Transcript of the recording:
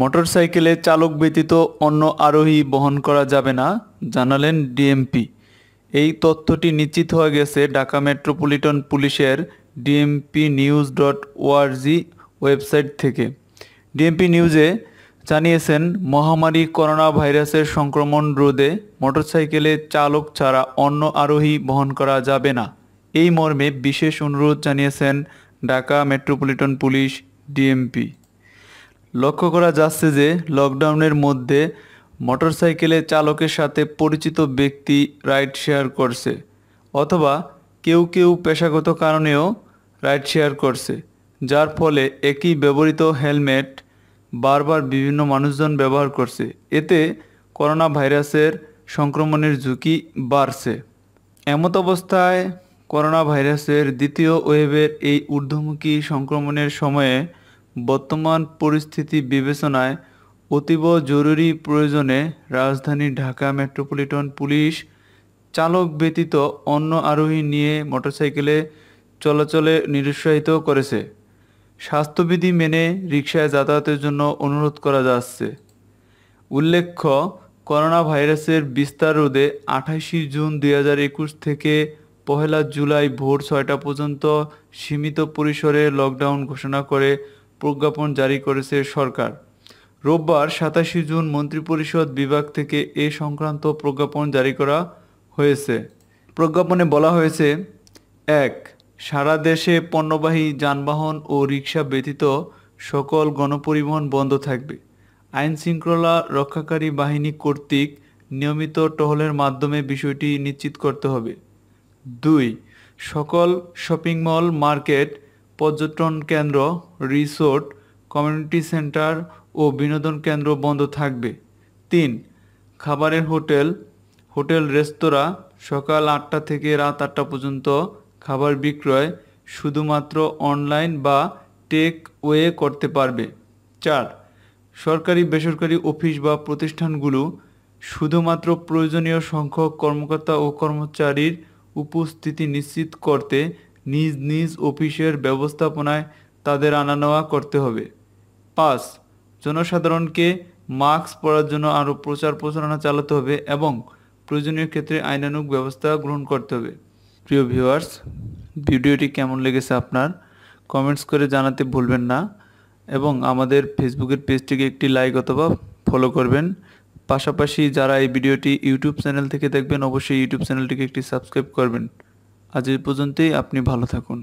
মোটরসাইকেলে চালক ব্যতীত অন্য আরোহী বহন করা যাবে না জানালেন ডিএমপি এই তথ্যটি নিশ্চিত হয়ে গেছে ঢাকা মেট্রোপলিটন পুলিশের DMP news dot org website থেকে ডিএমপি নিউজে জানিয়েছেন মহামারী করোনা ভাইরাসের সংক্রমণ রোধে মোটরসাইকেলে চালক ছাড়া অন্য আরোহী বহন করা যাবে না এই মর্মে বিশেষ অনুরোধ জানিয়েছেন ঢাকা মেট্রোপলিটন পুলিশ ডিএমপি লক্ষ্য করা যাচ্ছে যে লকডাউনের মধ্যে মোটরসাইকেলে চালকের সাথে পরিচিত ব্যক্তি রাইড শেয়ার করছে অথবা কেউ কেউ পেশাগত কারণেও রাইড শেয়ার করছে যার ফলে একই ব্যবহৃত হেলমেট বারবার বিভিন্ন মানুষজন ব্যবহার করছে এতে করোনা ভাইরাসের সংক্রমণের ঝুঁকি বাড়ছে এমত অবস্থায় করোনা ভাইরাসের দ্বিতীয় ওয়েভের এই ঊর্ধ্বমুখী সংক্রমণের সময়ে বর্তমান পরিস্থিতি বিবেচনায় অতীব জরুরি প্রয়োজনে রাজধানী ঢাকা মেট্রোপলিটন পুলিশ চালক ব্যতীত অন্য আরোহী নিয়ে মোটরসাইকেলে চলাচলে নিরুৎসাহিত করেছে স্বাস্থ্যবিধি মেনে রিক্সায় যাতায়াতের জন্য অনুরোধ করা যাচ্ছে উল্লেখ্য করোনা ভাইরাসের বিস্তার রোধে আঠাশি জুন দুই থেকে পহেলা জুলাই ভোর ছয়টা পর্যন্ত সীমিত পরিসরে লকডাউন ঘোষণা করে প্রজ্ঞাপন জারি করেছে সরকার রোববার সাতাশি জুন মন্ত্রিপরিষদ বিভাগ থেকে এ সংক্রান্ত প্রজ্ঞাপন জারি করা হয়েছে প্রজ্ঞাপনে বলা হয়েছে এক সারা দেশে পণ্যবাহী যানবাহন ও রিক্সা ব্যতীত সকল গণপরিবহন বন্ধ থাকবে আইন শৃঙ্খলা রক্ষাকারী বাহিনী কর্তৃক নিয়মিত টহলের মাধ্যমে বিষয়টি নিশ্চিত করতে হবে দুই সকল শপিং মল মার্কেট পর্যটন কেন্দ্র রিসোর্ট কমিউনিটি সেন্টার ও বিনোদন কেন্দ্র বন্ধ থাকবে তিন খাবারের হোটেল হোটেল রেস্তোরাঁ সকাল আটটা থেকে রাত আটটা পর্যন্ত খাবার বিক্রয় শুধুমাত্র অনলাইন বা টেক ওয়ে করতে পারবে চার সরকারি বেসরকারি অফিস বা প্রতিষ্ঠানগুলো শুধুমাত্র প্রয়োজনীয় সংখ্যক কর্মকর্তা ও কর্মচারীর উপস্থিতি নিশ্চিত করতে নিজ নিজ অফিসের ব্যবস্থাপনায় তাদের আনা নেওয়া করতে হবে পাঁচ জনসাধারণকে মাস্ক পরার জন্য আরও প্রচার প্রচারণা চালাতে হবে এবং প্রয়োজনীয় ক্ষেত্রে আইনানুগ ব্যবস্থা গ্রহণ করতে হবে প্রিয় ভিউয়ার্স ভিডিওটি কেমন লেগেছে আপনার কমেন্টস করে জানাতে ভুলবেন না এবং আমাদের ফেসবুকের পেজটিকে একটি লাইক অথবা ফলো করবেন পাশাপাশি যারা এই ভিডিওটি ইউটিউব চ্যানেল থেকে দেখবেন অবশ্যই ইউটিউব চ্যানেলটিকে একটি সাবস্ক্রাইব করবেন আজ এই পর্যন্তই আপনি ভালো থাকুন